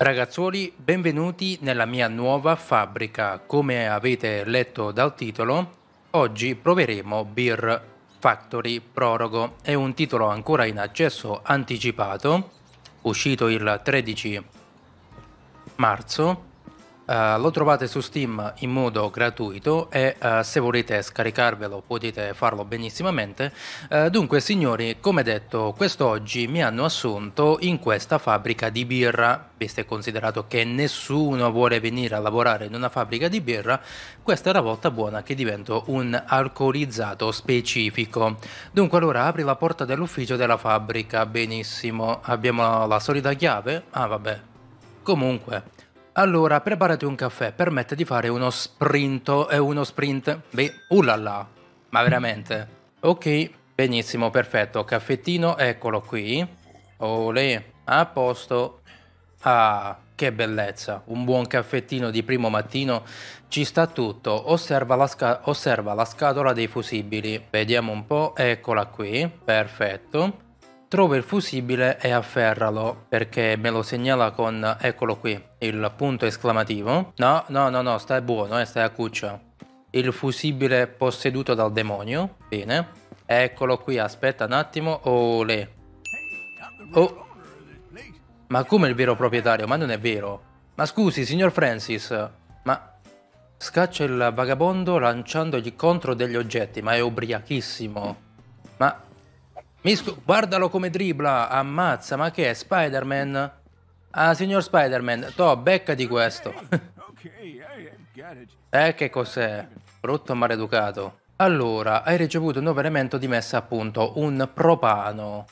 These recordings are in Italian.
Ragazzuoli, benvenuti nella mia nuova fabbrica. Come avete letto dal titolo, oggi proveremo Beer Factory Prorogo. È un titolo ancora in accesso anticipato, uscito il 13 marzo eh, lo trovate su Steam in modo gratuito e uh, se volete scaricarvelo potete farlo benissimamente. Uh, dunque signori, come detto, quest'oggi mi hanno assunto in questa fabbrica di birra, visto e considerato che nessuno vuole venire a lavorare in una fabbrica di birra, questa è la volta buona che divento un alcolizzato specifico. Dunque allora apri la porta dell'ufficio della fabbrica, benissimo, abbiamo la solida chiave, ah vabbè, comunque allora, preparati un caffè, permette di fare uno sprinto e uno sprint. Beh, ulala, ma veramente. Ok, benissimo, perfetto. Caffettino, eccolo qui. Olè, a posto. Ah, che bellezza. Un buon caffettino di primo mattino ci sta tutto. Osserva la, osserva la scatola dei fusibili. Vediamo un po', eccola qui. Perfetto. Trova il fusibile e afferralo, perché me lo segnala con eccolo qui, il punto esclamativo. No, no, no, no, stai buono, eh, stai a cuccia. Il fusibile posseduto dal demonio, bene. Eccolo qui, aspetta un attimo, olè. Oh, ma come il vero proprietario? Ma non è vero. Ma scusi, signor Francis, ma scaccia il vagabondo lanciandogli contro degli oggetti, ma è ubriachissimo. Ma Scu- guardalo come dribla, ammazza, ma che è Spider-Man? Ah, signor Spider-Man, to, di questo. eh, che cos'è? Brutto maleducato. Allora, hai ricevuto un nuovo elemento di messa a punto, un propano.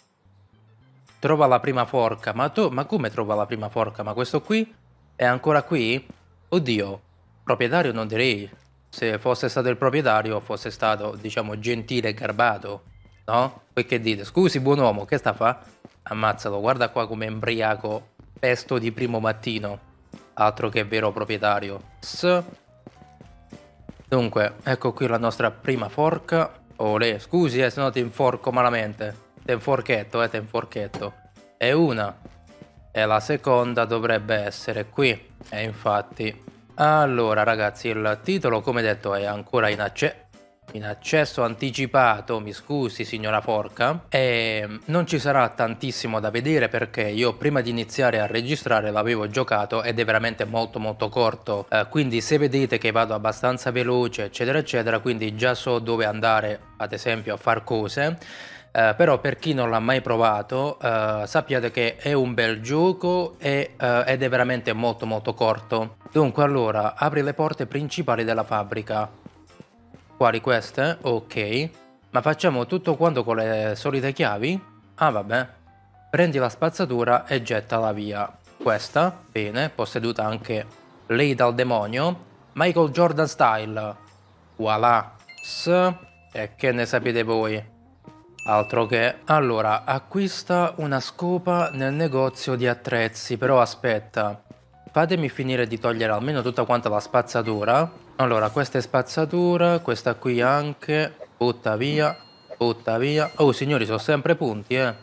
Trova la prima forca, ma tu, ma come trova la prima forca? Ma questo qui è ancora qui? Oddio, proprietario non direi. Se fosse stato il proprietario, fosse stato, diciamo, gentile e garbato no? Poi che dite, scusi buon uomo, che sta a fa? Ammazzalo, guarda qua come embriaco, pesto di primo mattino, altro che vero proprietario. S. Dunque, ecco qui la nostra prima forca. Ole, scusi eh, se no ti inforco malamente. Te inforchetto, eh, te inforchetto. E una. E la seconda dovrebbe essere qui. E infatti... Allora ragazzi, il titolo come detto è ancora in accetto in accesso anticipato, mi scusi signora Forca, e non ci sarà tantissimo da vedere perché io prima di iniziare a registrare l'avevo giocato ed è veramente molto molto corto, eh, quindi se vedete che vado abbastanza veloce eccetera eccetera, quindi già so dove andare ad esempio a far cose, Uh, però per chi non l'ha mai provato uh, sappiate che è un bel gioco e, uh, ed è veramente molto molto corto. Dunque allora apri le porte principali della fabbrica. Quali queste? Ok. Ma facciamo tutto quanto con le solite chiavi? Ah vabbè. Prendi la spazzatura e gettala via. Questa, bene, posseduta anche lei dal demonio. Michael Jordan style. Voilà. S. E che ne sapete voi? Altro che... Allora, acquista una scopa nel negozio di attrezzi, però aspetta fatemi finire di togliere almeno tutta quanta la spazzatura. Allora, questa è spazzatura, questa qui anche. Butta via, butta via. Oh, signori, sono sempre punti, eh.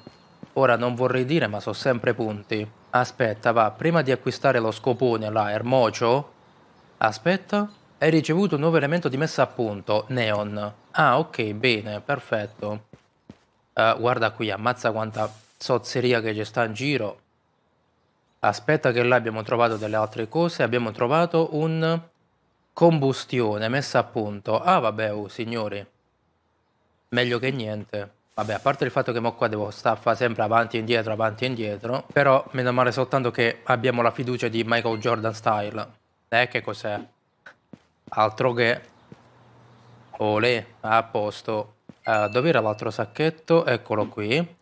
Ora non vorrei dire, ma sono sempre punti. Aspetta, va, prima di acquistare lo scopone là, Ermocio. Aspetta. Hai ricevuto un nuovo elemento di messa a punto, Neon. Ah, ok, bene, perfetto. Uh, guarda qui, ammazza quanta sozzeria che ci sta in giro. Aspetta che là abbiamo trovato delle altre cose, abbiamo trovato un combustione messa a punto. Ah vabbè, oh, signori, meglio che niente. Vabbè, a parte il fatto che mo qua devo staffare sempre avanti e indietro, avanti e indietro, però meno male soltanto che abbiamo la fiducia di Michael Jordan style. Eh, che cos'è? Altro che... Ole, a posto. Uh, eh, dove era l'altro sacchetto? Eccolo qui.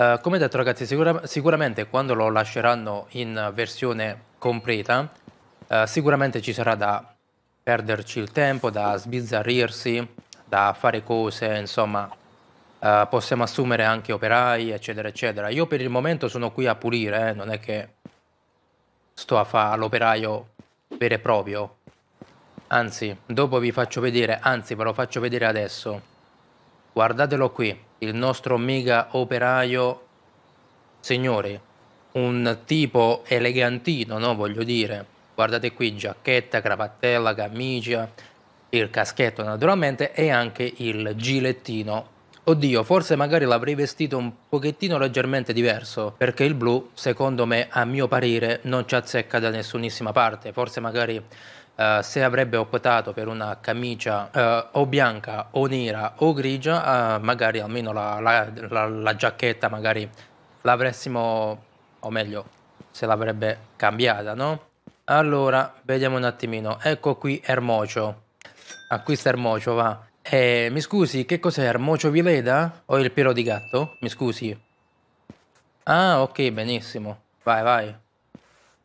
Eh, come detto ragazzi, sicura sicuramente quando lo lasceranno in versione completa, uh, sicuramente ci sarà da perderci il tempo, da sbizzarrirsi, da fare cose, insomma, uh, possiamo assumere anche operai, eccetera, eccetera. Io per il momento sono qui a pulire, eh, non è che sto a fare l'operaio vero e proprio. Anzi, dopo vi faccio vedere, anzi ve lo faccio vedere adesso. Guardatelo qui il nostro mega operaio, signori, un tipo elegantino, no? Voglio dire, guardate qui, giacchetta, cravattella, camicia, il caschetto naturalmente e anche il gilettino. Oddio, forse magari l'avrei vestito un pochettino leggermente diverso, perché il blu, secondo me, a mio parere, non ci azzecca da nessunissima parte. Forse magari eh, se avrebbe optato per una camicia eh, o bianca o nera o grigia, eh, magari almeno la, la, la, la giacchetta magari l'avressimo, o meglio, se l'avrebbe cambiata, no? Allora, vediamo un attimino. Ecco qui Ermocio. Acquista Ermocio, va. Eh, mi scusi, che cos'è Ermocio Vileda? O il pelo di gatto? Mi scusi. Ah, ok, benissimo. Vai, vai.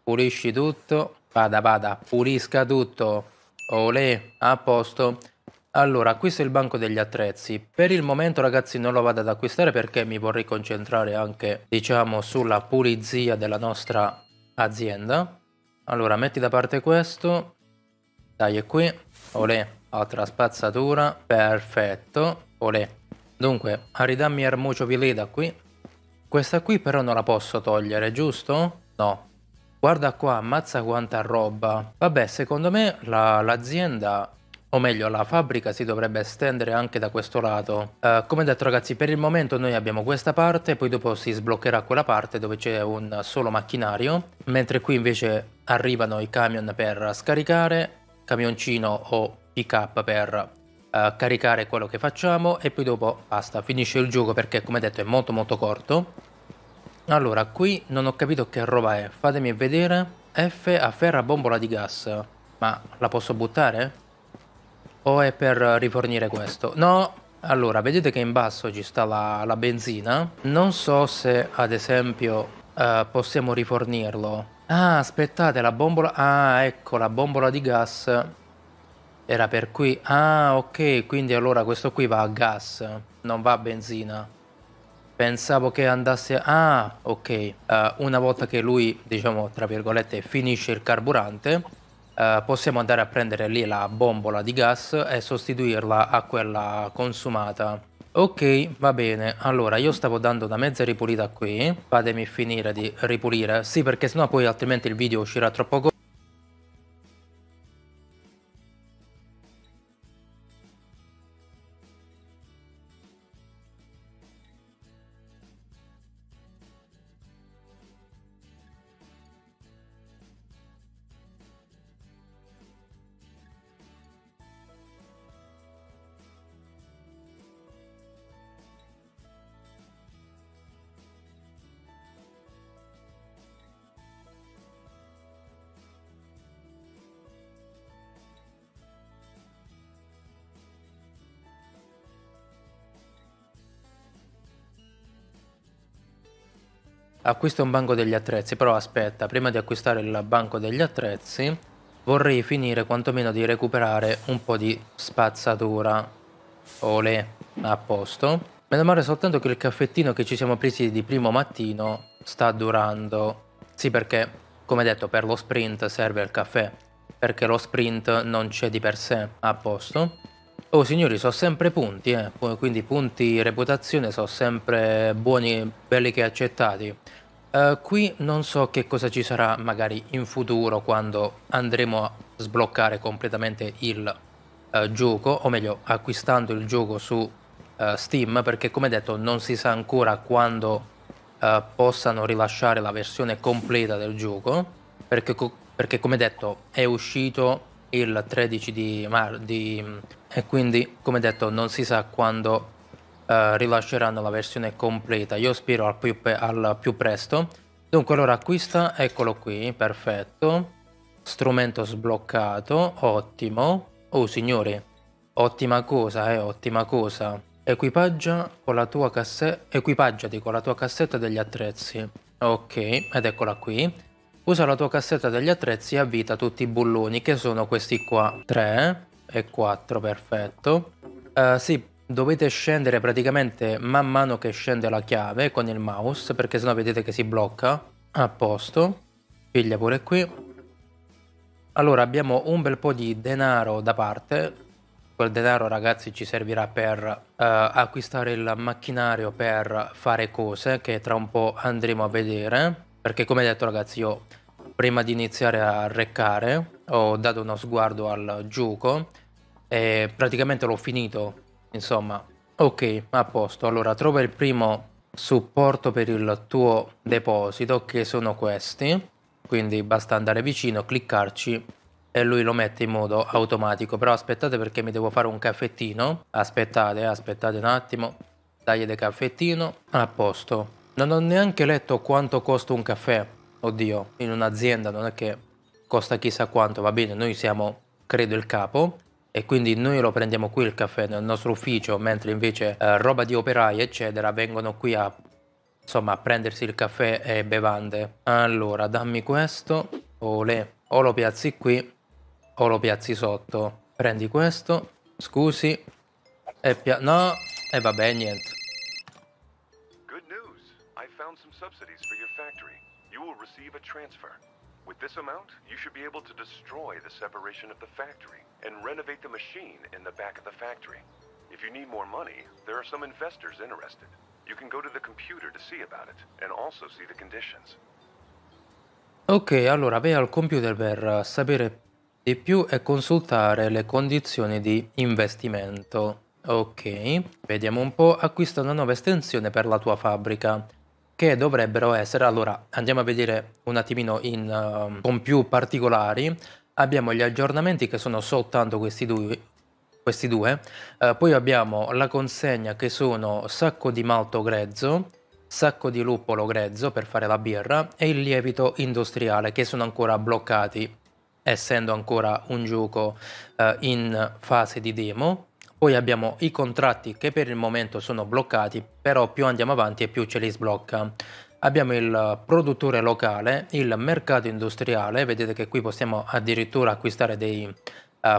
Pulisci tutto. Vada, vada, pulisca tutto. Olè, a posto. Allora, questo è il banco degli attrezzi. Per il momento ragazzi non lo vado ad acquistare perché mi vorrei concentrare anche, diciamo, sulla pulizia della nostra azienda. Allora, metti da parte questo. Dai, è qui. Olè, altra spazzatura. Perfetto. Olè. Dunque, ridammi Armucio Vileda qui. Questa qui però non la posso togliere, giusto? No, guarda qua, ammazza quanta roba. Vabbè, secondo me la, l'azienda o meglio la fabbrica si dovrebbe estendere anche da questo lato. Uh, come detto ragazzi per il momento noi abbiamo questa parte poi dopo si sbloccherà quella parte dove c'è un solo macchinario mentre qui invece arrivano i camion per scaricare, camioncino o pick up per uh, caricare quello che facciamo e poi dopo basta finisce il gioco perché come detto è molto molto corto allora, qui non ho capito che roba è. Fatemi vedere. F afferra bombola di gas. Ma la posso buttare? O è per rifornire questo? No. Allora, vedete che in basso ci sta la, la benzina. Non so se, ad esempio, eh, possiamo rifornirlo. Ah, aspettate, la bombola... Ah, ecco, la bombola di gas era per qui. Ah, ok, quindi allora questo qui va a gas, non va a benzina. Pensavo che andasse... Ah, ok. Uh, una volta che lui, diciamo, tra virgolette, finisce il carburante, uh, possiamo andare a prendere lì la bombola di gas e sostituirla a quella consumata. Ok, va bene. Allora, io stavo dando una mezza ripulita qui. Fatemi finire di ripulire. Sì, perché sennò poi altrimenti il video uscirà troppo corto. acquista ah, un banco degli attrezzi, però aspetta, prima di acquistare il banco degli attrezzi vorrei finire quantomeno di recuperare un po' di spazzatura. Ole, a posto. Meno male soltanto che il caffettino che ci siamo presi di primo mattino sta durando. Sì, perché, come detto, per lo sprint serve il caffè, perché lo sprint non c'è di per sé a posto. Oh signori, sono sempre punti, eh. quindi punti reputazione sono sempre buoni, belli che accettati. Uh, qui non so che cosa ci sarà magari in futuro quando andremo a sbloccare completamente il uh, gioco, o meglio acquistando il gioco su uh, Steam, perché come detto non si sa ancora quando possano rilasciare la versione completa del gioco, perché, co perché come detto è uscito il 13 di marzo e quindi come detto non si sa quando uh, rilasceranno la versione completa io spero al più, pe- al più presto dunque allora acquista eccolo qui perfetto strumento sbloccato ottimo oh signori ottima cosa eh ottima cosa equipaggia con la tua cassetta equipaggiati con la tua cassetta degli attrezzi ok ed eccola qui Usa la tua cassetta degli attrezzi e avvita tutti i bulloni, che sono questi qua. 3 e 4, perfetto. Uh, sì, dovete scendere praticamente man mano che scende la chiave con il mouse, perché sennò vedete che si blocca. A posto. Piglia pure qui. Allora abbiamo un bel po' di denaro da parte. Quel denaro ragazzi ci servirà per uh, acquistare il macchinario per fare cose che tra un po' andremo a vedere. Perché come detto ragazzi io prima di iniziare a reccare ho dato uno sguardo al gioco e praticamente l'ho finito. Insomma, ok, a posto. Allora trova il primo supporto per il tuo deposito che sono questi. Quindi basta andare vicino, cliccarci e lui lo mette in modo automatico. Però aspettate perché mi devo fare un caffettino. Aspettate, aspettate un attimo. tagliate caffettino. A posto. Non ho neanche letto quanto costa un caffè. Oddio, in un'azienda non è che costa chissà quanto, va bene, noi siamo, credo, il capo e quindi noi lo prendiamo qui il caffè nel nostro ufficio, mentre invece eh, roba di operai, eccetera, vengono qui a insomma a prendersi il caffè e bevande. Allora, dammi questo. Ole, o lo piazzi qui o lo piazzi sotto. Prendi questo, scusi. E pia- no, e vabbè, niente. transfer. With this amount, you should be able to destroy the separation of the factory and renovate the machine in the back of the factory. If you need more money, there are some investors interested. You can go to the computer to see about it and also see the conditions. Ok, allora vai al computer per eh, sapere di più e consultare le condizioni di investimento. Ok, vediamo un po', acquista una nuova estensione per la tua fabbrica che dovrebbero essere, allora andiamo a vedere un attimino in, uh, con più particolari, abbiamo gli aggiornamenti che sono soltanto questi due, questi due. Uh, poi abbiamo la consegna che sono sacco di malto grezzo, sacco di luppolo grezzo per fare la birra e il lievito industriale che sono ancora bloccati essendo ancora un gioco uh, in fase di demo poi abbiamo i contratti che per il momento sono bloccati, però più andiamo avanti e più ce li sblocca. Abbiamo il produttore locale, il mercato industriale, vedete che qui possiamo addirittura acquistare dei uh,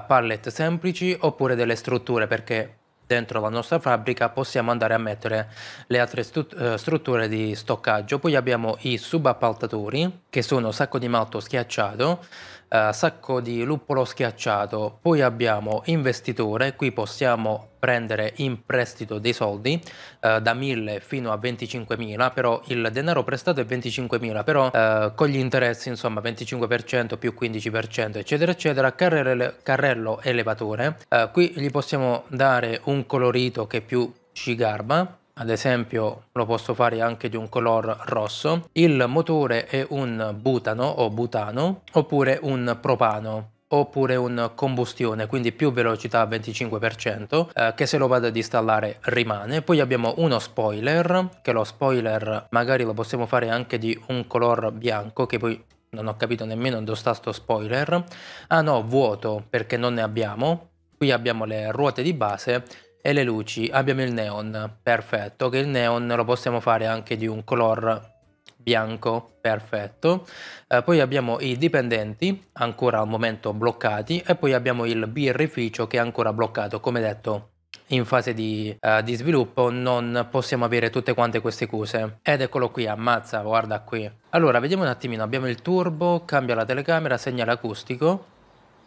pallet semplici oppure delle strutture perché dentro la nostra fabbrica possiamo andare a mettere le altre eh, strutture di stoccaggio. Poi abbiamo i subappaltatori che sono sacco di malto schiacciato eh, sacco di luppolo schiacciato, poi abbiamo investitore, qui possiamo prendere in prestito dei soldi eh, da 1000 fino a 25.000 però il denaro prestato è 25.000 però eh, con gli interessi insomma 25% più 15% eccetera eccetera carrello, carrello elevatore eh, qui gli possiamo dare un colorito che più ci garba ad esempio lo posso fare anche di un color rosso, il motore è un butano o butano oppure un propano oppure un combustione, quindi più velocità 25%, eh, che se lo vado ad installare rimane. Poi abbiamo uno spoiler, che lo spoiler magari lo possiamo fare anche di un color bianco, che poi non ho capito nemmeno dove sta sto spoiler. Ah no, vuoto, perché non ne abbiamo. Qui abbiamo le ruote di base e le luci abbiamo il neon perfetto che il neon lo possiamo fare anche di un color bianco perfetto eh, poi abbiamo i dipendenti ancora al momento bloccati e poi abbiamo il birrificio che è ancora bloccato come detto in fase di, uh, di, sviluppo non possiamo avere tutte quante queste cose ed eccolo qui ammazza guarda qui allora vediamo un attimino abbiamo il turbo cambia la telecamera segnale acustico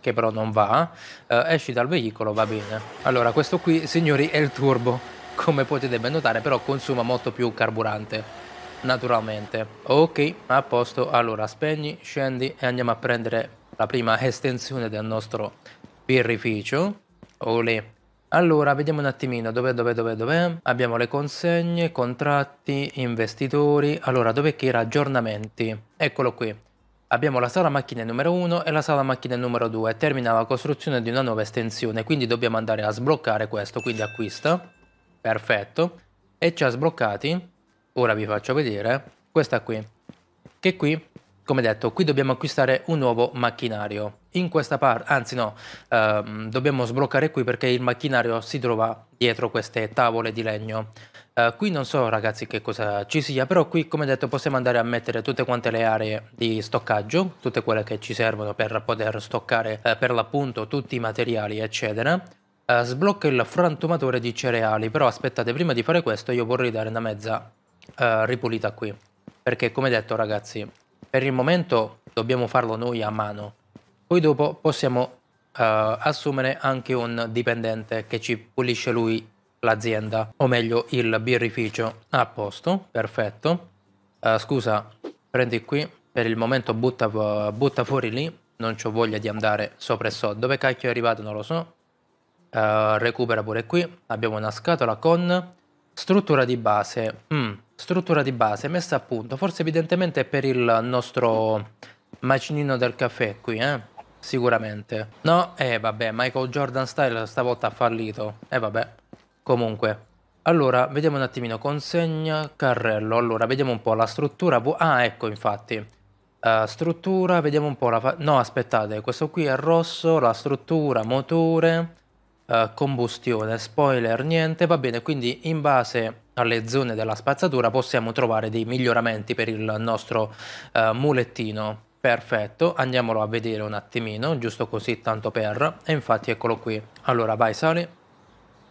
che però non va, eh, esci dal veicolo, va bene. Allora, questo qui, signori, è il turbo, come potete ben notare, però consuma molto più carburante naturalmente ok a posto allora spegni scendi e andiamo a prendere la prima estensione del nostro birrificio olè allora vediamo un attimino dove dove dove dove abbiamo le consegne contratti investitori allora dove che era aggiornamenti eccolo qui Abbiamo la sala macchine numero 1 e la sala macchine numero 2, termina la costruzione di una nuova estensione, quindi dobbiamo andare a sbloccare questo, quindi acquista, perfetto, e ci ha sbloccati, ora vi faccio vedere, questa qui, che qui, come detto, qui dobbiamo acquistare un nuovo macchinario, in questa parte, anzi no, ehm, dobbiamo sbloccare qui perché il macchinario si trova dietro queste tavole di legno, eh, qui non so ragazzi che cosa ci sia, però qui come detto possiamo andare a mettere tutte quante le aree di stoccaggio, tutte quelle che ci servono per poter stoccare uh, per l'appunto tutti i materiali eccetera. Uh, eh, sblocca il frantumatore di cereali, però aspettate prima di fare questo io vorrei dare una mezza ripulita qui, perché come detto ragazzi per il momento dobbiamo farlo noi a mano, poi dopo possiamo assumere anche un dipendente che ci pulisce lui l'azienda, o meglio il birrificio. A posto, perfetto. Uh, scusa, prendi qui, per il momento butta, butta fuori lì, non ho voglia di andare sopra e sotto. Dove cacchio è arrivato non lo so. Uh, recupera pure qui, abbiamo una scatola con struttura di base. Mm, struttura di base messa a punto, forse evidentemente per il nostro macinino del caffè qui, eh? Sicuramente. No, eh vabbè, Michael Jordan style stavolta ha fallito. E eh, vabbè. Comunque, allora, vediamo un attimino, consegna, carrello, allora, vediamo un po' la struttura, ah, ecco, infatti, uh, struttura, vediamo un po' la... no, aspettate, questo qui è rosso, la struttura, motore, uh, combustione, spoiler, niente, va bene, quindi in base alle zone della spazzatura possiamo trovare dei miglioramenti per il nostro uh, mulettino. Perfetto, andiamolo a vedere un attimino, giusto così tanto per, e infatti eccolo qui. Allora vai sali,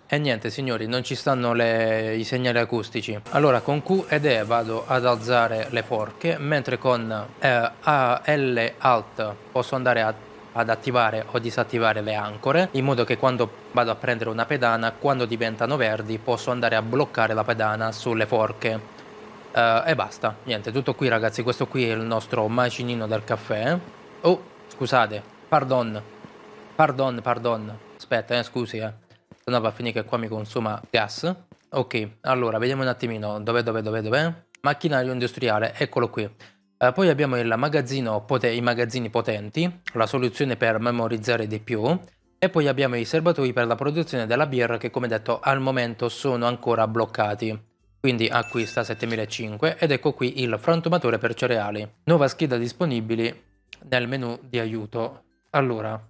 e niente signori, non ci stanno le... i segnali acustici. Allora con Q ed E vado ad alzare le forche, mentre con eh, A, L, Alt posso andare a ad attivare o disattivare le ancore in modo che quando vado a prendere una pedana quando diventano verdi posso andare a bloccare la pedana sulle forche uh, e basta niente tutto qui ragazzi questo qui è il nostro macinino del caffè oh scusate pardon pardon pardon aspetta eh, scusi eh se no va a finire che qua mi consuma gas. Ok, allora vediamo un attimino dove dove dove dove Macchinario industriale, eccolo qui. Eh, poi abbiamo il magazzino i magazzini potenti, la soluzione per memorizzare di più. E poi abbiamo i serbatoi per la produzione della birra che come detto al momento sono ancora bloccati quindi acquista 7500 ed ecco qui il frantumatore per cereali. Nuova scheda disponibile nel menu di aiuto. Allora,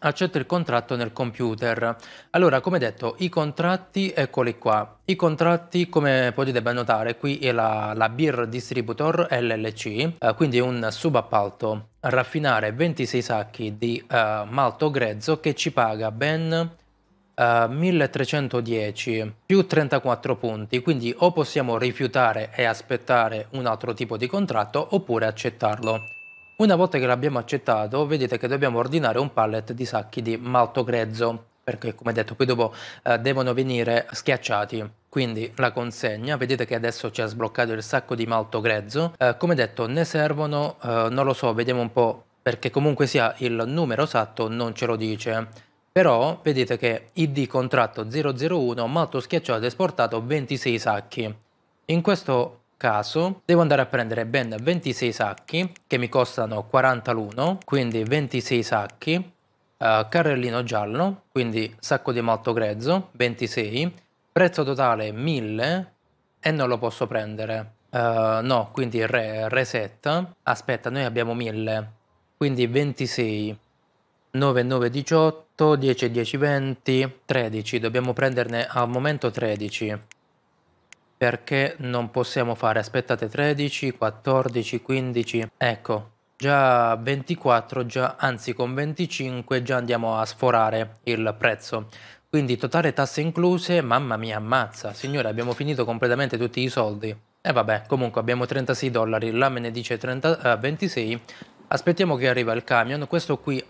accetto il contratto nel computer. Allora, come detto, i contratti, eccoli qua. I contratti, come potete ben notare, qui è la, la Beer Distributor LLC, eh, quindi un subappalto. Raffinare 26 sacchi di eh, malto grezzo che ci paga ben Uh, eh, 1310 più 34 punti, quindi o possiamo rifiutare e aspettare un altro tipo di contratto oppure accettarlo. Una volta che l'abbiamo accettato, vedete che dobbiamo ordinare un pallet di sacchi di malto grezzo, perché come detto qui dopo eh, devono venire schiacciati. Quindi la consegna, vedete che adesso ci ha sbloccato il sacco di maltogrezzo. Eh, come detto ne servono, eh, non lo so, vediamo un po' perché comunque sia il numero esatto non ce lo dice. Però vedete che ID contratto 001 malto schiacciato esportato 26 sacchi. In questo caso devo andare a prendere ben 26 sacchi che mi costano 40 l'uno, quindi 26 sacchi, uh, carrellino giallo, quindi sacco di malto grezzo, 26, prezzo totale 1000 e non lo posso prendere. Uh, no, quindi re, resetta. Aspetta, noi abbiamo 1000. Quindi 26, 9, 9, 18, 10, 10, 20, 13. Dobbiamo prenderne al momento 13 perché non possiamo fare aspettate 13, 14, 15, ecco, già 24, già, anzi con 25 già andiamo a sforare il prezzo. Quindi totale tasse incluse, mamma mia, ammazza, signore abbiamo finito completamente tutti i soldi. E vabbè, comunque abbiamo 36 dollari, là me ne dice 30, eh, 26, aspettiamo che arriva il camion, questo qui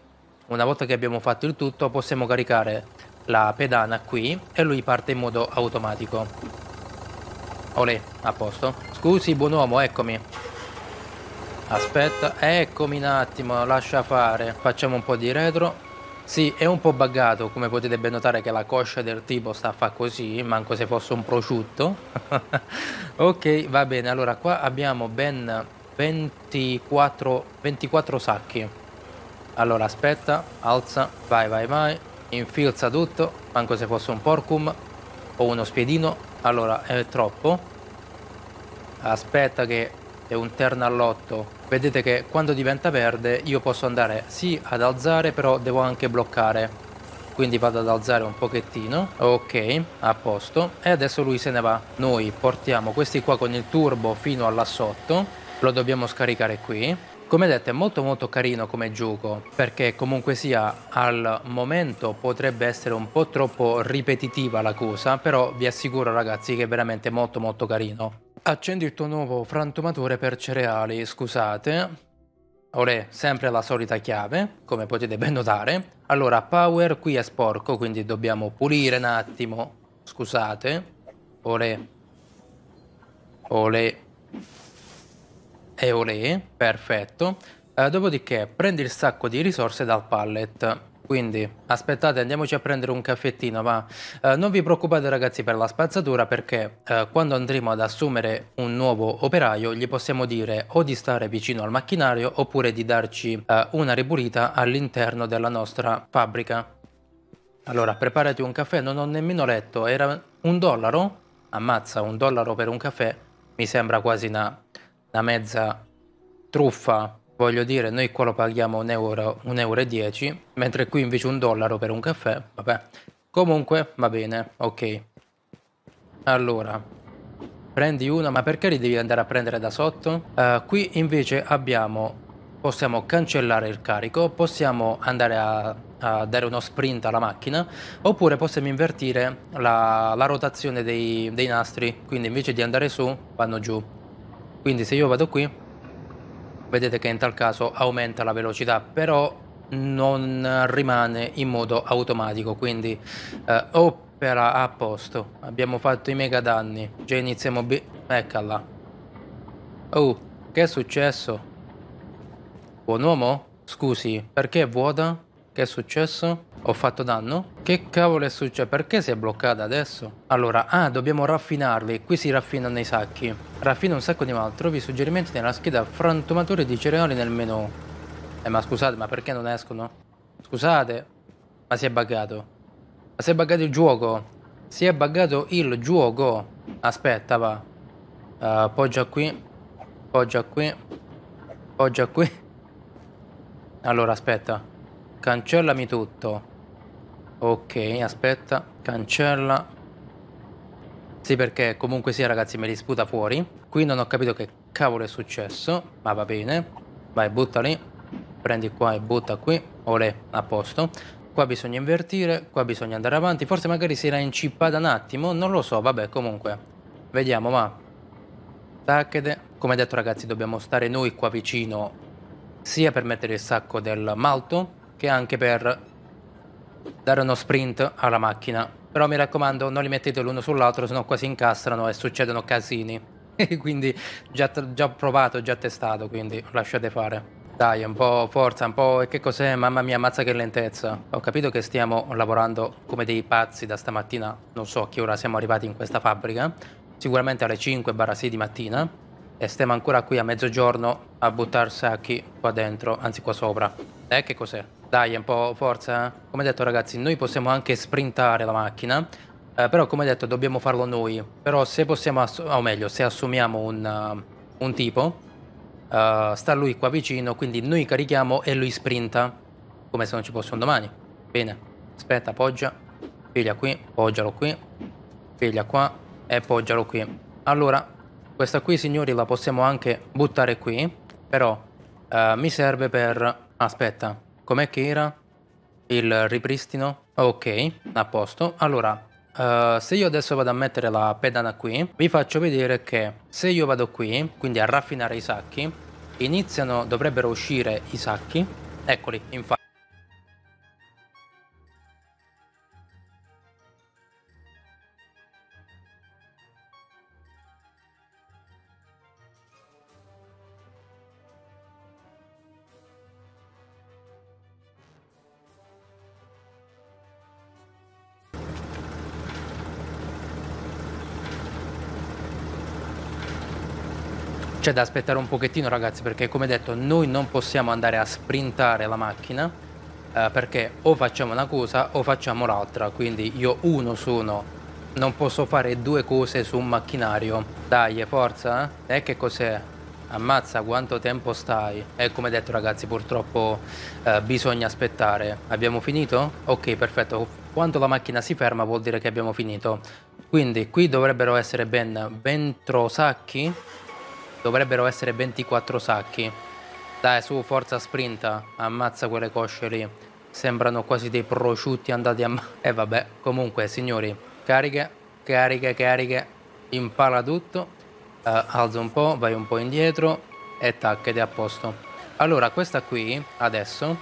una volta che abbiamo fatto il tutto possiamo caricare la pedana qui e lui parte in modo automatico. Olè, a posto. Scusi, buon uomo, eccomi. Aspetta, eccomi un attimo, lascia fare. Facciamo un po' di retro. Sì, è un po' buggato, come potete ben notare che la coscia del tipo sta a fare così, manco se fosse un prosciutto. ok, va bene, allora qua abbiamo ben 24, 24 sacchi. Allora aspetta, alza, vai vai vai, infilza tutto, manco se fosse un porcum o uno spiedino, allora, è troppo. Aspetta che è un turn all'otto. Vedete che quando diventa verde io posso andare sì ad alzare, però devo anche bloccare. Quindi vado ad alzare un pochettino. Ok, a posto. E adesso lui se ne va. Noi portiamo questi qua con il turbo fino alla sotto. Lo dobbiamo scaricare qui. Come detto è molto molto carino come gioco perché comunque sia al momento potrebbe essere un po' troppo ripetitiva la cosa però vi assicuro ragazzi che è veramente molto molto carino. Accendi il tuo nuovo frantumatore per cereali, scusate. Olè, sempre la solita chiave, come potete ben notare. Allora, power qui è sporco, quindi dobbiamo pulire un attimo. Scusate. Olè. Olè e olè, perfetto. Eh, dopodiché prendi il sacco di risorse dal pallet. Quindi aspettate, andiamoci a prendere un caffettino, ma eh, non vi preoccupate ragazzi per la spazzatura perché eh, quando andremo ad assumere un nuovo operaio gli possiamo dire o di stare vicino al macchinario oppure di darci eh, una ripulita all'interno della nostra fabbrica. Allora, preparati un caffè, non ho nemmeno letto, era un dollaro? Ammazza, un dollaro per un caffè? Mi sembra quasi una una mezza truffa, voglio dire, noi qua lo paghiamo un euro, un euro e 10, mentre qui invece un dollaro per un caffè, vabbè. Comunque, va bene, ok. Allora, prendi uno, ma perché li devi andare a prendere da sotto? Uh, qui invece abbiamo, possiamo cancellare il carico, possiamo andare a, a, dare uno sprint alla macchina, oppure possiamo invertire la, la rotazione dei, dei nastri, quindi invece di andare su, vanno giù. Quindi se io vado qui, vedete che in tal caso aumenta la velocità, però non rimane in modo automatico, quindi eh, opera a posto. Abbiamo fatto i mega danni, già iniziamo B... Eccola. Oh, che è successo? Buon uomo? Scusi, perché è vuota? Che è successo? Ho fatto danno? Che cavolo è successo? Perché si è bloccata adesso? Allora, ah, dobbiamo raffinarli. Qui si raffinano i sacchi. Raffina un sacco di mal. Trovi suggerimenti nella scheda frantumatore di cereali nel menu. Eh, ma scusate, ma perché non escono? Scusate. Ma si è buggato. Ma si è buggato il gioco. Si è buggato il gioco. Aspetta, va. Uh, eh, poggia qui. Appoggia qui. Appoggia qui. Allora, aspetta. Cancellami tutto. Ok, aspetta, cancella. Sì, perché comunque sia, ragazzi, me li sputa fuori. Qui non ho capito che cavolo è successo, ma va bene. Vai, butta lì. Prendi qua e butta qui. Olè, a posto. Qua bisogna invertire, qua bisogna andare avanti. Forse magari si era incippata un attimo, non lo so, vabbè, comunque. Vediamo, ma... Tacchete. Come detto, ragazzi, dobbiamo stare noi qua vicino sia per mettere il sacco del malto che anche per dare uno sprint alla macchina. Però mi raccomando, non li mettete l'uno sull'altro, sennò qua si incastrano e succedono casini. quindi già, già, provato, già testato, quindi lasciate fare. Dai, un po' forza, un po'... E che cos'è? Mamma mia, mazza che lentezza. Ho capito che stiamo lavorando come dei pazzi da stamattina. Non so a che ora siamo arrivati in questa fabbrica. Sicuramente alle 5-6 di mattina. E stiamo ancora qui a mezzogiorno a buttare sacchi qua dentro, anzi qua sopra. E eh, che cos'è? Dai, un po' forza. Eh. Come detto ragazzi, noi possiamo anche sprintare la macchina, eh, però come detto dobbiamo farlo noi. Però se possiamo, o meglio, se assumiamo un, uh, un tipo, uh, sta lui qua vicino, quindi noi carichiamo e lui sprinta, come se non ci fosse un domani. Bene, aspetta, poggia, piglia qui, poggialo qui, piglia qua e poggialo qui. Allora, questa qui signori la possiamo anche buttare qui, però uh, mi serve per... Aspetta, Com'è che era? Il ripristino? Ok, a posto. Allora, uh, se io adesso vado a mettere la pedana qui, vi faccio vedere che se io vado qui, quindi a raffinare i sacchi, iniziano, dovrebbero uscire i sacchi. Eccoli, infatti. c'è da aspettare un pochettino ragazzi perché come detto noi non possiamo andare a sprintare la macchina eh, perché o facciamo una cosa o facciamo l'altra quindi io uno sono non posso fare due cose su un macchinario dai eh, forza eh. eh? che cos'è ammazza quanto tempo stai e eh, come detto ragazzi purtroppo eh, bisogna aspettare abbiamo finito ok perfetto quando la macchina si ferma vuol dire che abbiamo finito quindi qui dovrebbero essere ben 20 sacchi Dovrebbero essere 24 sacchi. Dai, su, forza sprinta. Ammazza quelle cosce lì. Sembrano quasi dei prosciutti andati a... E eh, vabbè, comunque, signori, cariche, cariche, cariche. Impala tutto. Uh, alza un po', vai un po' indietro e tac, ed è a posto. Allora, questa qui, adesso,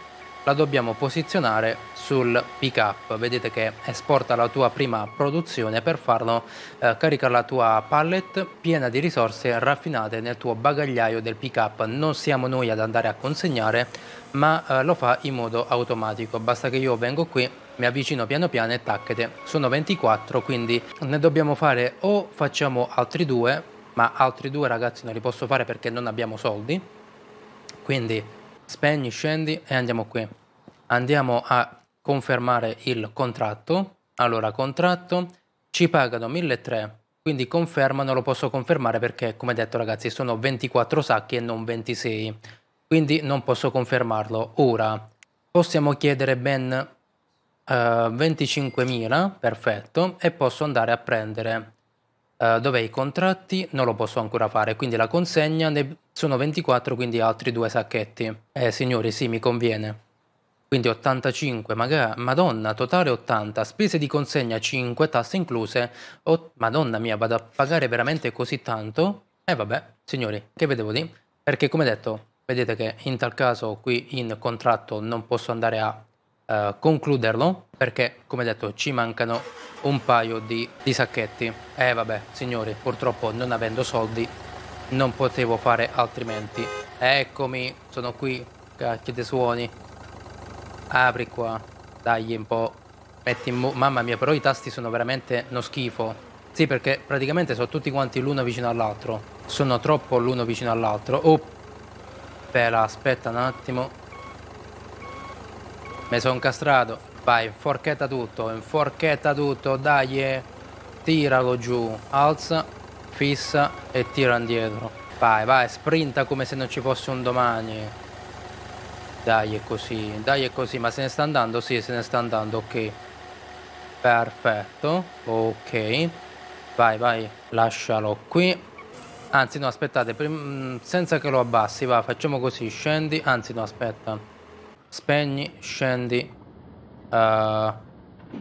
la dobbiamo posizionare sul pick up vedete che esporta la tua prima produzione per farlo eh, carica la tua pallet piena di risorse raffinate nel tuo bagagliaio del pick up non siamo noi ad andare a consegnare ma eh, lo fa in modo automatico basta che io vengo qui mi avvicino piano piano e tacchete sono 24 quindi ne dobbiamo fare o facciamo altri due ma altri due ragazzi non li posso fare perché non abbiamo soldi quindi spegni, scendi e andiamo qui. Andiamo a confermare il contratto. Allora, contratto, ci pagano 1.300, quindi conferma, non lo posso confermare perché, come detto ragazzi, sono 24 sacchi e non 26. Quindi non posso confermarlo. Ora, possiamo chiedere ben Uh, eh, 25.000, perfetto, e posso andare a prendere eh, dove i contratti non lo posso ancora fare, quindi la consegna ne sono 24, quindi altri due sacchetti. Eh signori, sì, mi conviene. Quindi 85, magari, madonna, totale 80, spese di consegna 5, tasse incluse, oh, madonna mia, vado a pagare veramente così tanto? E eh, vabbè, signori, che vedevo di? Perché come detto, vedete che in tal caso qui in contratto non posso andare a eh, concluderlo perché, come detto, ci mancano un paio di, di sacchetti. E eh, vabbè, signori, purtroppo non avendo soldi non potevo fare altrimenti. Eccomi, sono qui, cacchio dei suoni. Apri qua, dai un po'. Metti in mo- Mamma mia, però i tasti sono veramente uno schifo. Sì, perché praticamente sono tutti quanti l'uno vicino all'altro. Sono troppo l'uno vicino all'altro. Oh, spera, aspetta un attimo. Mi sono incastrato. Vai, forchetta tutto, forchetta tutto, dai. Eh. Tiralo giù, alza, fissa e tira indietro. Vai, vai, sprinta come se non ci fosse un domani. Dai, è così, dai, è così. Ma se ne sta andando? Sì, se ne sta andando, ok. Perfetto, ok. Vai, vai, lascialo qui. Anzi, no, aspettate, senza che lo abbassi, va, facciamo così, scendi. Anzi, no, aspetta. Spegni, scendi, uh,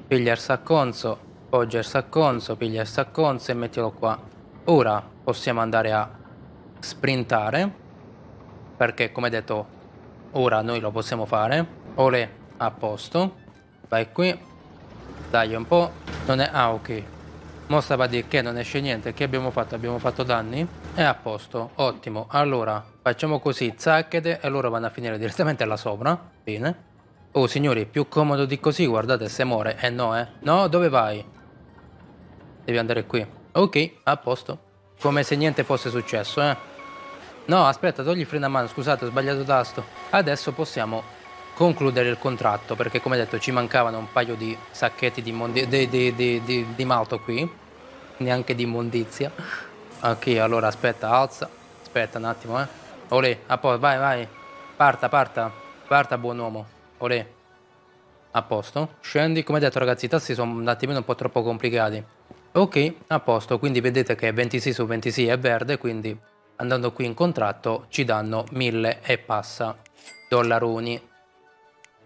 piglia il sacconzo, poggia il sacconzo, piglia il sacconzo e mettilo qua. Ora possiamo andare a sprintare, perché come detto ora noi lo possiamo fare. Ole, a posto, vai qui, dai un po', non è... Ah ok, mostra va dire che non esce niente, che abbiamo fatto? Abbiamo fatto danni? È a posto, ottimo. Allora, facciamo così, zacchete e loro vanno a finire direttamente là sopra. Bene. Oh signori, più comodo di così, guardate se muore. Eh no, eh. No, dove vai? Devi andare qui. Ok, a posto. Come se niente fosse successo, eh. No, aspetta, togli il freno a mano, scusate, ho sbagliato tasto. Adesso possiamo concludere il contratto, perché come detto ci mancavano un paio di sacchetti di, di, di, di, di malto qui. Neanche di immondizia. Ok, allora aspetta, alza. Aspetta un attimo, eh. Olè, a posto, vai, vai. Parta, parta. Parta, buon uomo. Olè. A posto. Scendi. Come detto, ragazzi, i tassi sono un attimino un po' troppo complicati. Ok, a posto. Quindi vedete che 26 su 26 è verde, quindi andando qui in contratto ci danno 1000 e passa dollaroni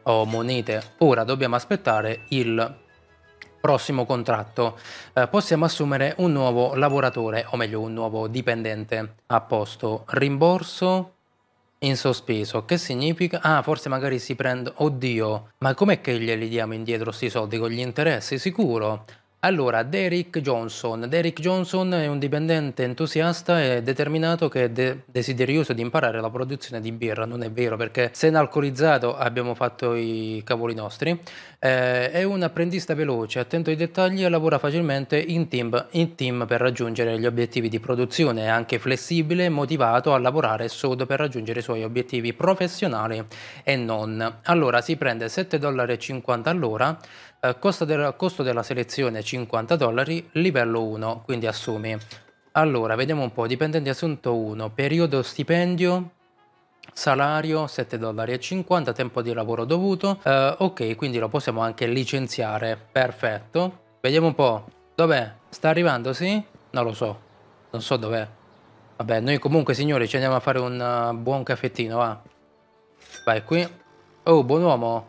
o oh, monete. Ora dobbiamo aspettare il prossimo contratto. Eh, possiamo assumere un nuovo lavoratore, o meglio un nuovo dipendente. A posto. Rimborso in sospeso. Che significa? Ah, forse magari si prende... Oddio, ma com'è che glieli diamo indietro sti soldi? Con gli interessi? Sicuro? Allora, Derrick Johnson. Derrick Johnson è un dipendente entusiasta e determinato che è de- desiderioso di imparare la produzione di birra. Non è vero, perché se alcolizzato abbiamo fatto i cavoli nostri. Eh, è un apprendista veloce, attento ai dettagli e lavora facilmente in team, in team per raggiungere gli obiettivi di produzione. È anche flessibile e motivato a lavorare sodo per raggiungere i suoi obiettivi professionali e non. Allora, si prende 7,50 dollari all'ora eh, costo, del, costo, della selezione 50 dollari, livello 1, quindi assumi. Allora, vediamo un po', dipendente assunto 1, periodo stipendio, salario 7 dollari, e 50, tempo di lavoro dovuto, eh, ok, quindi lo possiamo anche licenziare, perfetto. Vediamo un po', dov'è? Sta arrivando, sì? Non lo so, non so dov'è. Vabbè, noi comunque signori ci andiamo a fare un uh, buon caffettino, va. Vai qui. Oh, buon uomo.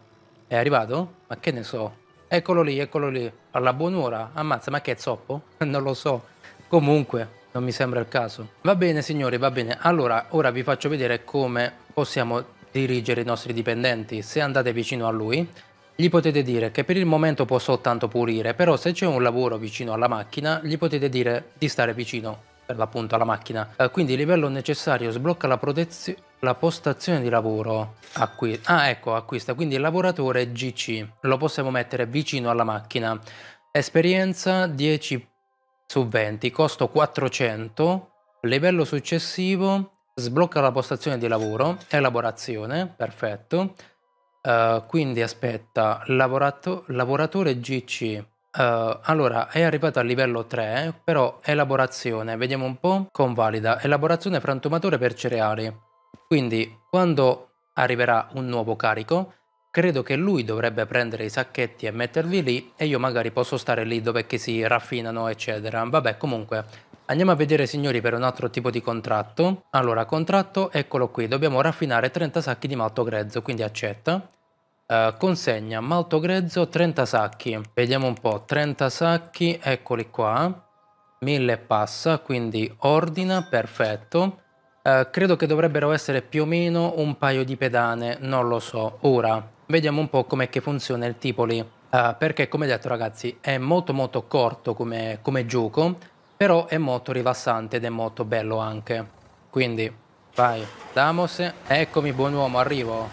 È arrivato? Ma che ne so. Eccolo lì, eccolo lì. Alla buon'ora. Ammazza, ma che è zoppo? non lo so. Comunque, non mi sembra il caso. Va bene, signori, va bene. Allora, ora vi faccio vedere come possiamo dirigere i nostri dipendenti. Se andate vicino a lui, gli potete dire che per il momento può soltanto pulire, però se c'è un lavoro vicino alla macchina, gli potete dire di stare vicino per l'appunto alla macchina. Eh, quindi livello necessario sblocca la protezione la postazione di lavoro acqui- ah, ecco, acquista, quindi il lavoratore GC, lo possiamo mettere vicino alla macchina. Esperienza 10 su 20, costo 400, livello successivo, sblocca la postazione di lavoro, elaborazione, perfetto. Uh, quindi aspetta, lavorato- lavoratore GC, Uh, eh, allora, è arrivato al livello 3, però elaborazione, vediamo un po', convalida, elaborazione frantumatore per cereali. Quindi quando arriverà un nuovo carico, credo che lui dovrebbe prendere i sacchetti e metterli lì e io magari posso stare lì dove si raffinano eccetera. Vabbè comunque andiamo a vedere signori per un altro tipo di contratto. Allora contratto eccolo qui dobbiamo raffinare 30 sacchi di malto grezzo quindi accetta. Uh, consegna malto grezzo 30 sacchi vediamo un po' 30 sacchi eccoli qua 1000 passa quindi ordina perfetto eh, credo che dovrebbero essere più o meno un paio di pedane, non lo so. Ora, vediamo un po' com'è che funziona il Tivoli. Eh, perché, come detto ragazzi, è molto molto corto come, come gioco, però è molto rilassante ed è molto bello anche. Quindi, vai, Damos, eccomi buon uomo, arrivo.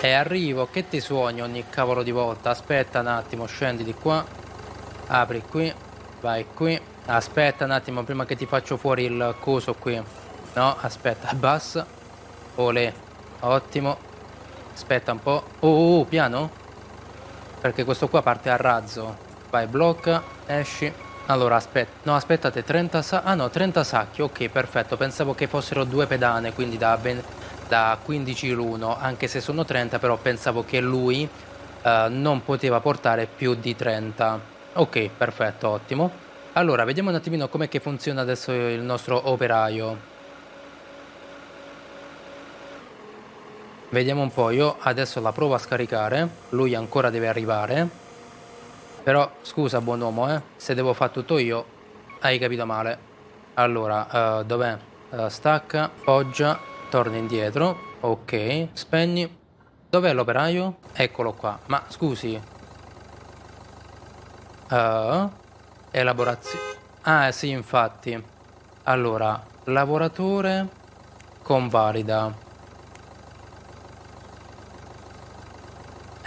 E arrivo, che ti suoni ogni cavolo di volta? Aspetta un attimo, scendi di qua. Apri qui, vai qui. Aspetta un attimo prima che ti faccio fuori il coso qui. No, aspetta, abbassa. Ole, ottimo. Aspetta un po'. Oh, oh, oh, piano. Perché questo qua parte a razzo. Vai, blocca, esci. Allora, aspetta. No, aspettate, 30 sacchi. Ah no, 30 sacchi, ok, perfetto. Pensavo che fossero due pedane, quindi da, ben... da 15 l'uno. Anche se sono 30, però pensavo che lui eh, non poteva portare più di 30. Ok, perfetto, ottimo. Allora, vediamo un attimino come funziona adesso il nostro operaio. Vediamo un po', io adesso la provo a scaricare, lui ancora deve arrivare. Però scusa buon uomo, eh, se devo fare tutto io, hai capito male. Allora, uh, dov'è? Uh, eh, stacca, poggia, torna indietro, ok, spegni. Dov'è l'operaio? Eccolo qua. Ma scusi. Uh, eh, elaborazione. Ah sì, infatti. Allora, lavoratore convalida.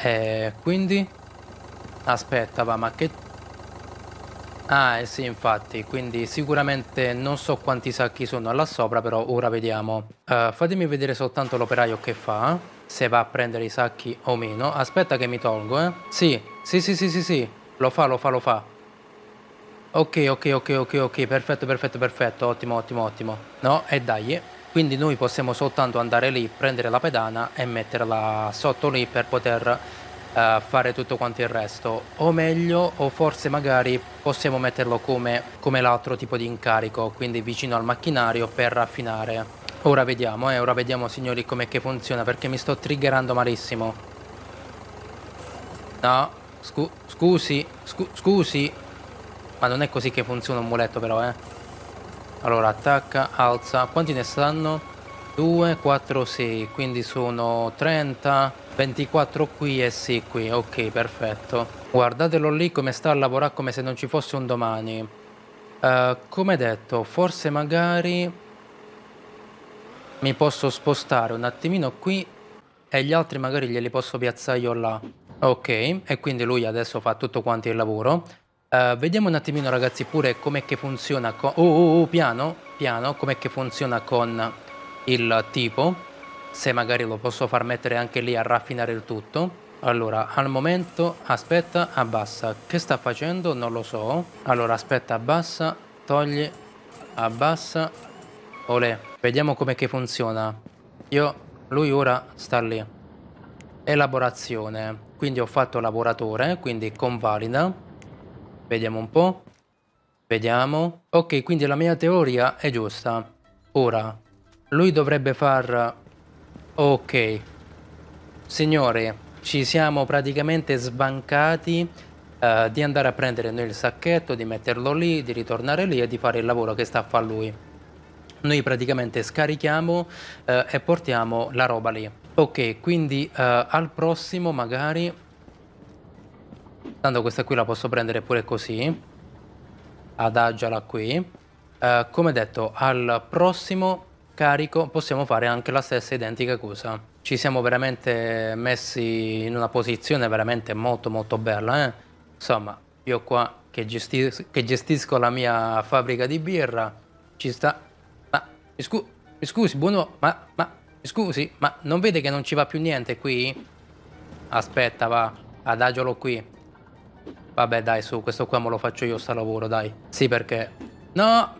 Eh, quindi? Aspetta, va, ma che... Ah, eh sì, infatti, quindi sicuramente non so quanti sacchi sono là sopra, però ora vediamo. Uh, fatemi vedere soltanto l'operaio che fa, se va a prendere i sacchi o meno. Aspetta che mi tolgo, eh. Sì, sì, sì, sì, sì, sì, lo fa, lo fa, lo fa. Ok, ok, ok, ok, ok, perfetto, perfetto, perfetto, ottimo, ottimo, ottimo. No, e eh, dai. Eh quindi noi possiamo soltanto andare lì, prendere la pedana e metterla sotto lì per poter eh, fare tutto quanto il resto o meglio o forse magari possiamo metterlo come, come l'altro tipo di incarico quindi vicino al macchinario per raffinare ora vediamo eh, ora vediamo signori com'è che funziona perché mi sto triggerando malissimo no scu scusi scu scusi ma non è così che funziona un muletto però eh allora, attacca, alza. Quanti ne stanno? 2, 4, 6. Quindi sono 30, 24 qui e 6 qui. Ok, perfetto. Guardatelo lì come sta a lavorare come se non ci fosse un domani. Uh, come detto, forse magari mi posso spostare un attimino qui e gli altri magari glieli posso piazzare io là. Ok, e quindi lui adesso fa tutto quanto il lavoro. Eh, vediamo un attimino ragazzi pure com'è che funziona con... Oh, oh, oh, piano, piano, com'è che funziona con il tipo, se magari lo posso far mettere anche lì a raffinare il tutto. Allora, al momento, aspetta, abbassa. Che sta facendo? Non lo so. Allora, aspetta, abbassa, togli, abbassa. Olè. Vediamo com'è che funziona. Io, lui ora sta lì. Elaborazione. Quindi ho fatto lavoratore, quindi convalida Vediamo un po'. Vediamo. Ok, quindi la mia teoria è giusta. Ora, lui dovrebbe far... Ok. Signore, ci siamo praticamente sbancati uh, di andare a prendere noi il sacchetto, di metterlo lì, di ritornare lì e di fare il lavoro che sta a fare lui. Noi praticamente scarichiamo uh, e portiamo la roba lì. Ok, quindi uh, al prossimo magari Tanto questa qui la posso prendere pure così. Adagiala qui. Uh, come detto, al prossimo carico possiamo fare anche la stessa identica cosa. Ci siamo veramente messi in una posizione veramente molto molto bella. Eh? Insomma, io qua che, gestis che, gestisco la mia fabbrica di birra, ci sta... Ma, mi, scu mi scusi, buono, ma, ma, mi scusi, ma non vede che non ci va più niente qui? Aspetta, va, adagiolo qui. Vabbè dai su, questo qua me lo faccio io sta lavoro dai. Sì perché... No!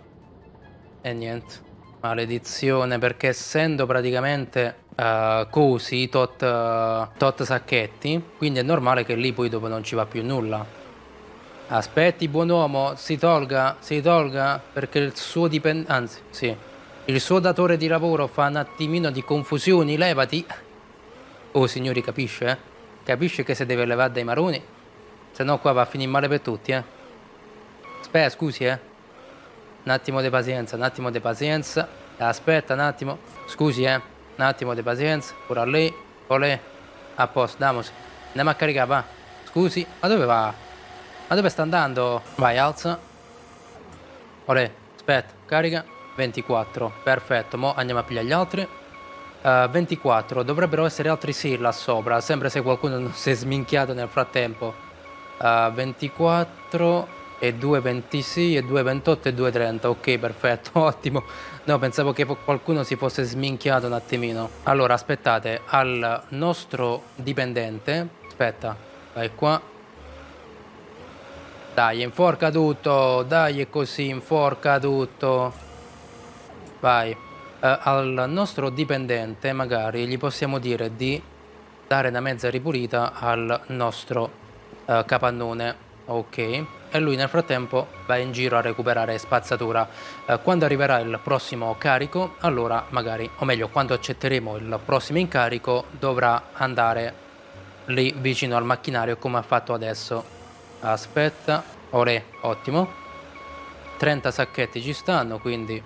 E niente. Maledizione perché essendo praticamente uh, cosi tot, uh, tot sacchetti, quindi è normale che lì poi dopo non ci va più nulla. Aspetti, buon uomo, si tolga, si tolga, perché il suo dipendente, anzi, sì, il suo datore di lavoro fa un attimino di confusioni, levati. Oh, signori, capisce, eh? Capisce che se deve levare dai maroni se no qua va a finire male per tutti, eh. Aspetta, scusi, eh. Un attimo di pazienza, un attimo di pazienza. Aspetta un attimo. Scusi, eh. Un attimo di pazienza. Ora lei. Olè. A posto, damosi. Andiamo a caricare, va. Scusi, ma dove va? Ma dove sta andando? Vai, alza. Olè, aspetta, carica. 24, perfetto. Mo andiamo a pigliare gli altri. Uh, eh, 24, dovrebbero essere altri sì là sopra, sempre se qualcuno non si è sminchiato nel frattempo. 24 e 2 26 e 2 e 2 ok perfetto ottimo no pensavo che qualcuno si fosse sminchiato un attimino allora aspettate al nostro dipendente aspetta dai qua dai inforca tutto dai è così inforca tutto vai Uh, al nostro dipendente magari gli possiamo dire di dare una mezza ripulita al nostro eh, capannone. Ok, e lui nel frattempo va in giro a recuperare spazzatura. Eh, quando arriverà il prossimo carico, allora magari, o meglio, quando accetteremo il prossimo incarico, dovrà andare lì vicino al macchinario come ha fatto adesso. Aspetta, ore, ottimo. 30 sacchetti ci stanno, quindi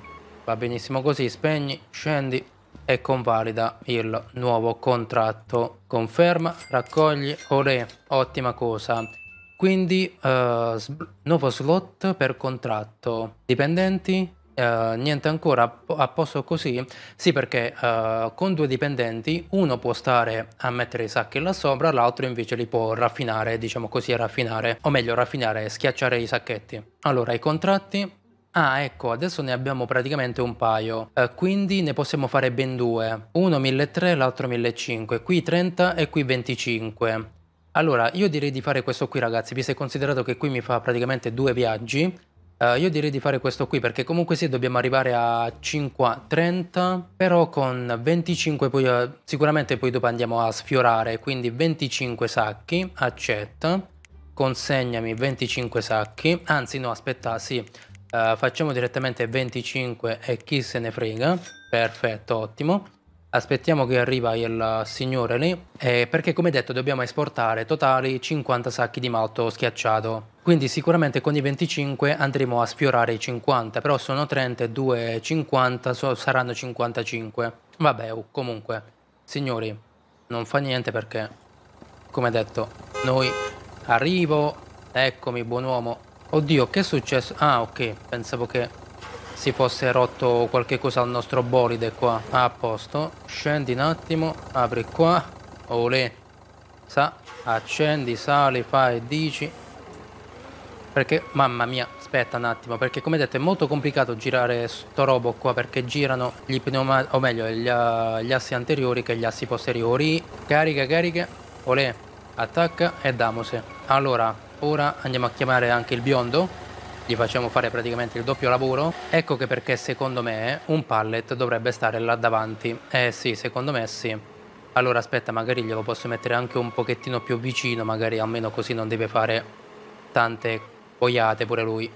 va benissimo così, spegni, scendi, e convalida il nuovo contratto. Conferma, raccogli, olè, ottima cosa. Quindi uh, nuovo slot per contratto. Dipendenti? Uh, niente ancora a posto così? Sì perché uh, con due dipendenti uno può stare a mettere i sacchi là sopra, l'altro invece li può raffinare, diciamo così, raffinare, o meglio raffinare, schiacciare i sacchetti. Allora i contratti Ah, ecco, adesso ne abbiamo praticamente un paio, eh, quindi ne possiamo fare ben due, uno 1.300, l'altro 1.500, qui 30 e qui 25. Allora, io direi di fare questo qui ragazzi, visto sei considerato che qui mi fa praticamente due viaggi, eh, io direi di fare questo qui perché comunque sì dobbiamo arrivare a 5.30, però con 25 poi eh, sicuramente poi dopo andiamo a sfiorare, quindi 25 sacchi, accetta, consegnami 25 sacchi, anzi no aspetta sì, eh, facciamo direttamente 25 e chi se ne frega. Perfetto, ottimo. Aspettiamo che arriva il signore lì. Eh, perché come detto dobbiamo esportare totali 50 sacchi di malto schiacciato. Quindi sicuramente con i 25 andremo a sfiorare i 50. Però sono 32, 50, so, saranno 55. Vabbè, oh, comunque. Signori, non fa niente perché, come detto, noi... Arrivo, eccomi buon uomo, Oddio, che è successo? Ah, ok, pensavo che si fosse rotto qualche cosa al nostro bolide qua. Ah, a posto. Scendi un attimo, apri qua. Olè. Sa, accendi, sali, fai, dici. Perché, mamma mia, aspetta un attimo, perché come detto è molto complicato girare sto robo qua perché girano gli pneumatici, o meglio, gli, uh, gli assi anteriori che gli assi posteriori. Carica, carica. Olè. Attacca e damose. Allora, Ora andiamo a chiamare anche il biondo, gli facciamo fare praticamente il doppio lavoro. Ecco che perché secondo me un pallet dovrebbe stare là davanti. Eh sì, secondo me sì. Allora aspetta, magari glielo posso mettere anche un pochettino più vicino, magari almeno così non deve fare tante boiate pure lui.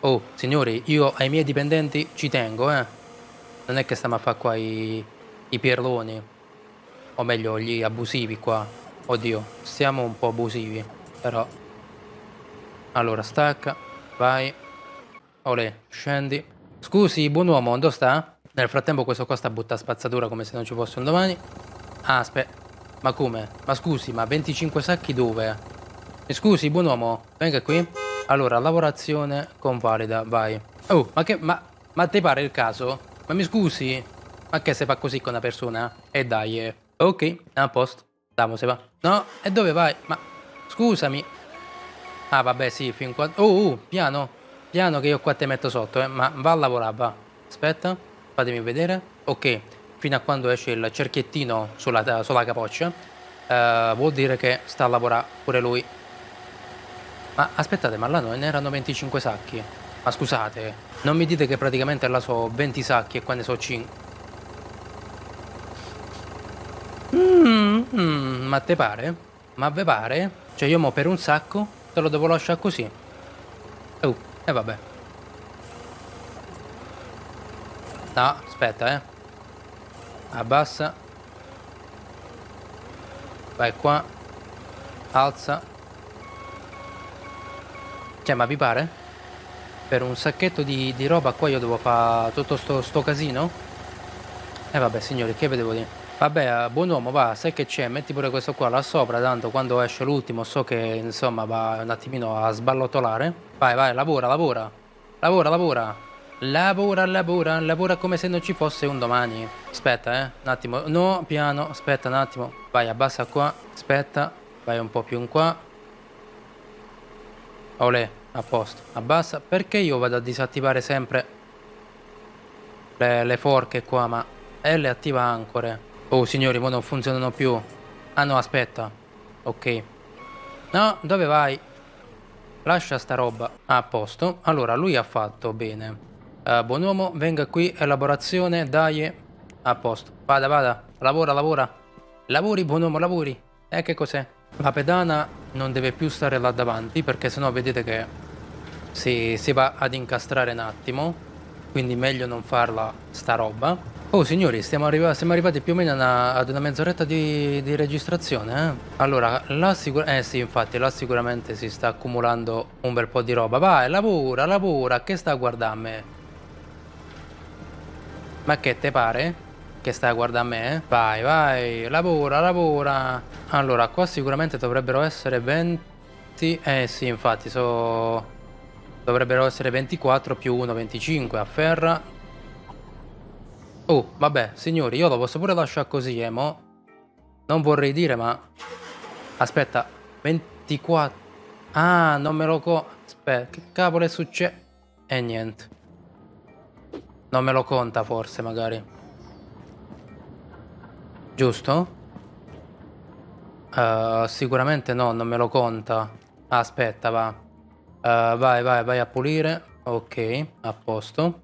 Oh, signori, io ai miei dipendenti ci tengo, eh. Non è che stiamo a fare qua i, i pirloni. O meglio, gli abusivi qua. Oddio, siamo un po' abusivi, però allora, stacca. Vai. Olè, scendi. Scusi, buon uomo, dove sta? Nel frattempo questo qua sta butta spazzatura come se non ci fosse un domani. Ah, aspetta. Ma come? Ma scusi, ma 25 sacchi dove? Mi scusi, buon uomo, venga qui. Allora, lavorazione convalida, vai. Oh, ma che... ma... ma te pare il caso? Ma mi scusi? Ma che se fa così con una persona? E eh, dai, eh. Ok, a posto. Damo se va. No, e dove vai? Ma... scusami. Ah, vabbè, sì, fin qua... Oh, oh, piano, piano che io qua te metto sotto, eh. Ma va a lavorare, va. Aspetta, fatemi vedere. Ok, fino a quando esce il cerchiettino sulla, sulla capoccia, eh, vuol dire che sta a lavorare pure lui. Ma aspettate, ma là non erano 25 sacchi? Ma scusate, non mi dite che praticamente là so 20 sacchi e qua ne so 5. Mm, mm, ma te pare? Ma ve pare? Cioè io mo per un sacco Te lo devo lasciare così. E uh, eh vabbè. No, aspetta, eh. Abbassa. Vai qua. Alza. Cioè, ma vi pare? Per un sacchetto di, di roba qua io devo fare tutto sto, sto casino? E eh vabbè, signori, che vedevo dire? Vabbè, eh, buon uomo, va, sai che c'è, metti pure questo qua là sopra, tanto quando esce l'ultimo so che insomma va un attimino a sballottolare. Vai, vai, lavora, lavora, lavora, lavora, lavora, lavora, lavora come se non ci fosse un domani. Aspetta, eh, un attimo, no, piano, aspetta un attimo, vai, abbassa qua, aspetta, vai un po' più in qua. Olè, a posto, abbassa, perché io vado a disattivare sempre le, le forche qua, ma... E le attiva ancore. Oh signori, ma non funzionano più. Ah no, aspetta. Ok. No, dove vai? Lascia sta roba. Ah, a posto. Allora, lui ha fatto bene. Uh, eh, buon uomo, venga qui, elaborazione, dai. A posto. Vada, vada. Lavora, lavora. Lavori, buon uomo, lavori. E eh, che cos'è? La pedana non deve più stare là davanti perché sennò vedete che si, si va ad incastrare un attimo quindi meglio non farla sta roba. Oh signori, stiamo, arriva siamo arrivati più o meno una, ad una mezz'oretta di, di, registrazione, eh? Allora, là sicuramente... Eh sì, infatti, là sicuramente si sta accumulando un bel po' di roba. Vai, lavora, lavora, che sta a guardarmi? Ma che te pare? Che sta a guardare a me? Vai, vai, lavora, lavora. Allora, qua sicuramente dovrebbero essere 20... Eh sì, infatti, so... Dovrebbero essere 24 più 1, 25 a ferra. Oh, vabbè, signori, io lo posso pure lasciare così, eh, Non vorrei dire, ma... Aspetta, 24... Ah, non me lo co... Aspetta, che cavolo è successo? E eh, niente. Non me lo conta, forse, magari. Giusto? Uh, sicuramente no, non me lo conta. Aspetta, va. Uh, vai, vai, vai a pulire. Ok, a posto.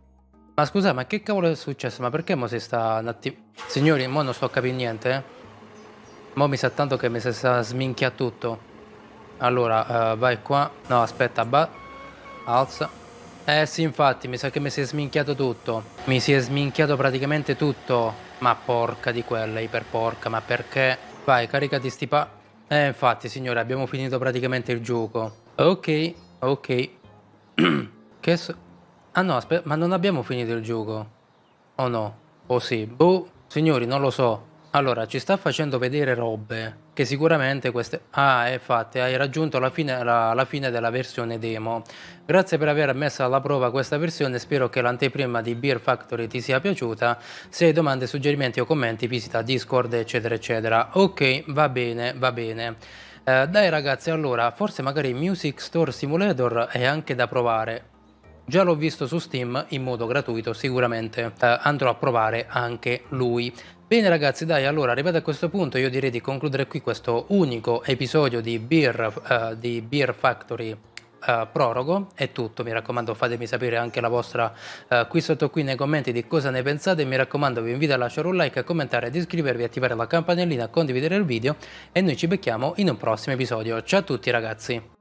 Ma scusa, ma che cavolo è successo? Ma perché mo si sta un attimo... Signori, mo non sto a capire niente, eh? Mo mi sa tanto che mi si sta sminchia tutto. Allora, uh, vai qua. No, aspetta, ba... Alza. Eh sì, infatti, mi sa che mi si è sminchiato tutto. Mi si è sminchiato praticamente tutto. Ma porca di quella, iperporca, ma perché? Vai, caricati sti pa... Eh, infatti, signore, abbiamo finito praticamente il gioco. Ok, Ok. che so... Ah no, aspetta, ma non abbiamo finito il gioco? O no? O sì? Boh, signori, non lo so. Allora, ci sta facendo vedere robe che sicuramente queste... Ah, infatti, hai raggiunto la fine, la, la fine della versione demo. Grazie per aver messo alla prova questa versione, spero che l'anteprima di Beer Factory ti sia piaciuta. Se hai domande, suggerimenti o commenti, visita Discord, eccetera, eccetera. Ok, va bene, va bene. Eh, dai ragazzi, allora, forse magari Music Store Simulator è anche da provare. Già l'ho visto su Steam in modo gratuito, sicuramente eh, andrò a provare anche lui. Bene ragazzi, dai, allora arrivato a questo punto io direi di concludere qui questo unico episodio di Beer, eh, di Beer Factory eh, prorogo, è tutto, mi raccomando fatemi sapere anche la vostra eh, qui sotto qui nei commenti di cosa ne pensate, mi raccomando vi invito a lasciare un like, a commentare, ad iscrivervi, attivare la campanellina, condividere il video e noi ci becchiamo in un prossimo episodio. Ciao a tutti ragazzi!